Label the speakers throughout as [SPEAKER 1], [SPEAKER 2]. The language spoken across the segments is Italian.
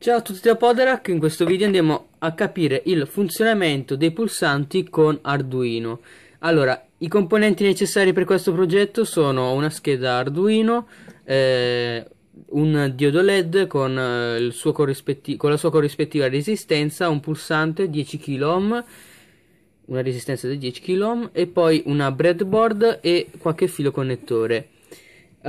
[SPEAKER 1] Ciao a tutti da Poderac, in questo video andiamo a capire il funzionamento dei pulsanti con Arduino. Allora, i componenti necessari per questo progetto sono una scheda Arduino, eh, un diodo LED con, eh, con, la sua corrispettiva resistenza, un pulsante 10 kOhm, una resistenza di 10 kOhm e poi una breadboard e qualche filo connettore.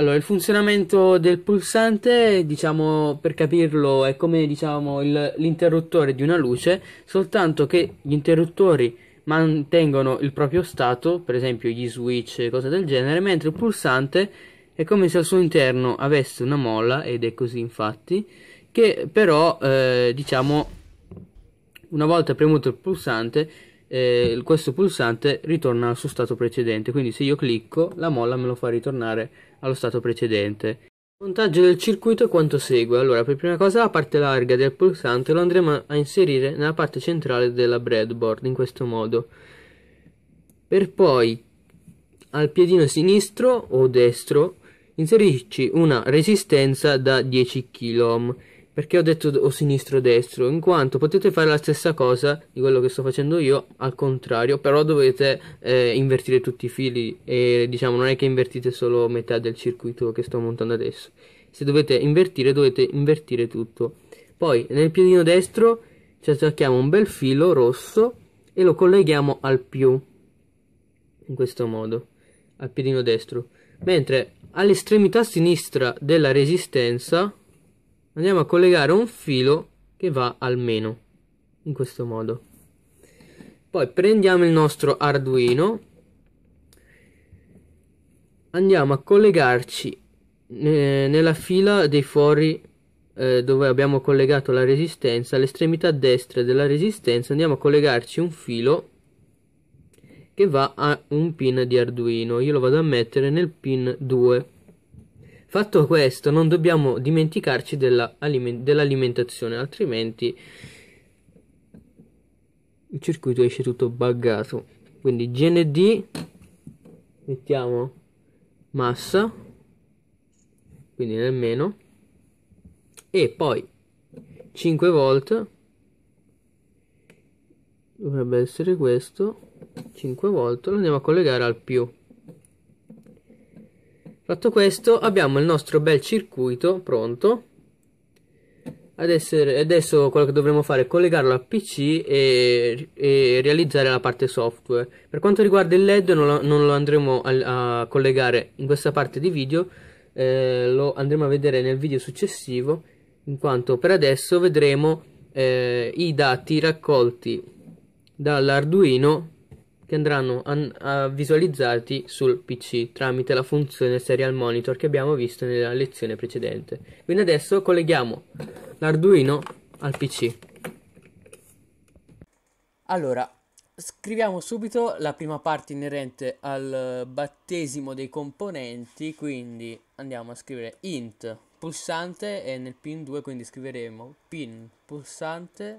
[SPEAKER 1] Allora, il funzionamento del pulsante, diciamo, per capirlo, è come diciamo, il, l'interruttore di una luce, soltanto che gli interruttori mantengono il proprio stato, per esempio gli switch e cose del genere, mentre il pulsante è come se al suo interno avesse una molla, ed è così infatti, che però, eh, diciamo, una volta premuto il pulsante eh, questo pulsante ritorna al suo stato precedente quindi se io clicco la molla me lo fa ritornare allo stato precedente il montaggio del circuito è quanto segue allora per prima cosa la parte larga del pulsante lo andremo a inserire nella parte centrale della breadboard in questo modo per poi al piedino sinistro o destro inserirci una resistenza da 10 kΩ perché ho detto o sinistro o destro? In quanto potete fare la stessa cosa di quello che sto facendo io, al contrario, però dovete eh, invertire tutti i fili e diciamo non è che invertite solo metà del circuito che sto montando adesso. Se dovete invertire dovete invertire tutto. Poi nel piedino destro ci attacchiamo un bel filo rosso e lo colleghiamo al più. In questo modo, al piedino destro. Mentre all'estremità sinistra della resistenza andiamo a collegare un filo che va al meno in questo modo poi prendiamo il nostro arduino andiamo a collegarci eh, nella fila dei fori eh, dove abbiamo collegato la resistenza all'estremità destra della resistenza andiamo a collegarci un filo che va a un pin di arduino io lo vado a mettere nel pin 2 Fatto questo, non dobbiamo dimenticarci della dell'alimentazione, altrimenti il circuito esce tutto buggato. Quindi GND mettiamo massa, quindi nel meno, e poi 5 volt dovrebbe essere questo 5 volt lo andiamo a collegare al più Fatto questo abbiamo il nostro bel circuito pronto essere, adesso quello che dovremo fare è collegarlo al PC e, e, realizzare la parte software. Per quanto riguarda il LED non lo, non lo andremo a, a, collegare in questa parte di video, eh, lo andremo a vedere nel video successivo, in quanto per adesso vedremo eh, i dati raccolti dall'Arduino che andranno a, a visualizzarti sul PC tramite la funzione serial monitor che abbiamo visto nella lezione precedente. Quindi adesso colleghiamo l'Arduino al PC. Allora, scriviamo subito la prima parte inerente al battesimo dei componenti, quindi andiamo a scrivere int pulsante e nel pin 2 quindi scriveremo pin pulsante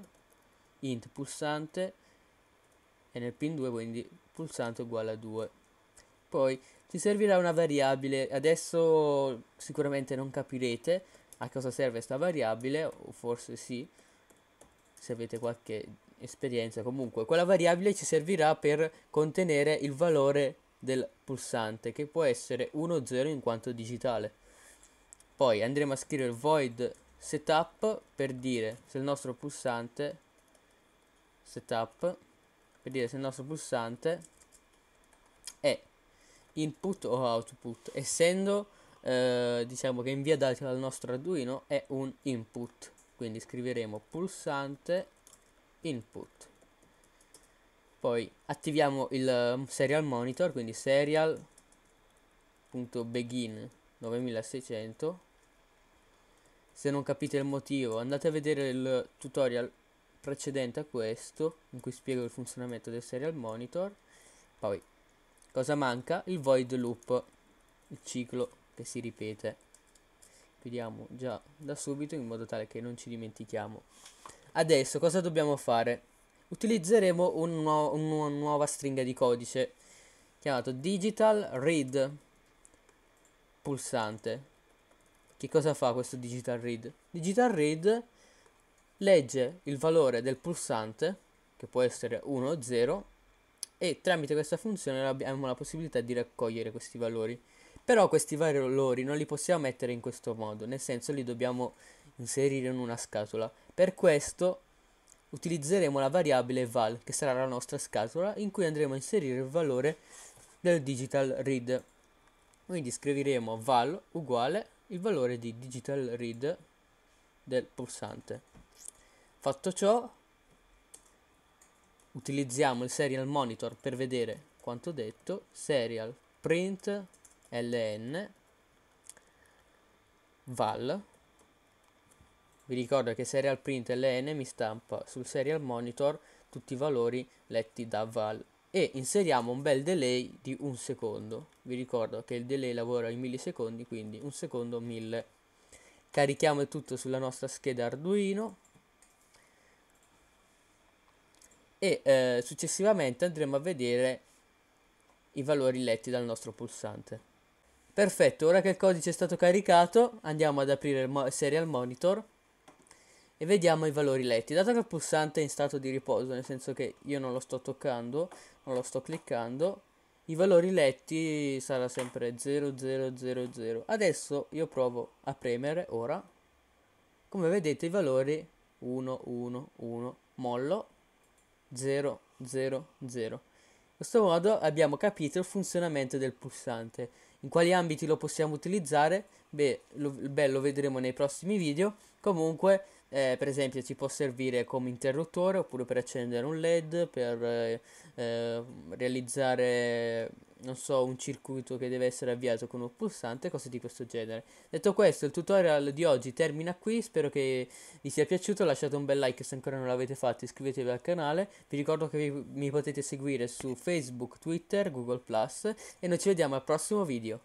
[SPEAKER 1] int pulsante e nel pin 2 quindi pulsante uguale a 2. Poi ci servirà una variabile, adesso sicuramente non capirete a cosa serve questa variabile, o forse sì, se avete qualche esperienza comunque. Quella variabile ci servirà per contenere il valore del pulsante che può essere 1 0 in quanto digitale. Poi andremo a scrivere void setup per dire se il nostro pulsante setup vedere se il nostro pulsante è input o output essendo eh, diciamo che invia dati dal nostro arduino è un input quindi scriveremo pulsante input poi attiviamo il mm, serial monitor quindi serial.begin 9600 se non capite il motivo andate a vedere il tutorial precedente a questo, in cui spiego il funzionamento del serial monitor. Poi, cosa manca? Il void loop, il ciclo che si ripete. Chiudiamo già da subito in modo tale che non ci dimentichiamo. Adesso cosa dobbiamo fare? Utilizzeremo un nuovo, una nuova stringa di codice chiamato digital read pulsante. Che cosa fa questo digital read? Digital read legge il valore del pulsante, che può essere 1 o 0, e tramite questa funzione abbiamo la possibilità di raccogliere questi valori. Però questi valori non li possiamo mettere in questo modo, nel senso li dobbiamo inserire in una scatola. Per questo utilizzeremo la variabile val, che sarà la nostra scatola, in cui andremo a inserire il valore del digital read. Quindi scriveremo val uguale il valore di digital read del pulsante. Fatto ciò, utilizziamo il serial monitor per vedere quanto detto, serial print ln val. Vi ricordo che serial print ln mi stampa sul serial monitor tutti i valori letti da val e inseriamo un bel delay di un secondo. Vi ricordo che il delay lavora in millisecondi, quindi un secondo mille. Carichiamo il tutto sulla nostra scheda Arduino e eh, successivamente andremo a vedere i valori letti dal nostro pulsante. Perfetto, ora che il codice è stato caricato andiamo ad aprire il mo serial monitor e vediamo i valori letti. Dato che il pulsante è in stato di riposo, nel senso che io non lo sto toccando, non lo sto cliccando, i valori letti sarà sempre 0000. Adesso io provo a premere ora. Come vedete i valori 111. mollo 0, 0, 0. In questo modo abbiamo capito il funzionamento del pulsante. In quali ambiti lo possiamo utilizzare? Beh lo, beh, lo vedremo nei prossimi video. Comunque eh, per esempio ci può servire come interruttore oppure per accendere un led per eh, eh, realizzare non so un circuito che deve essere avviato con un pulsante cose di questo genere detto questo il tutorial di oggi termina qui spero che vi sia piaciuto lasciate un bel like se ancora non l'avete fatto iscrivetevi al canale vi ricordo che vi, mi potete seguire su facebook twitter google e noi ci vediamo al prossimo video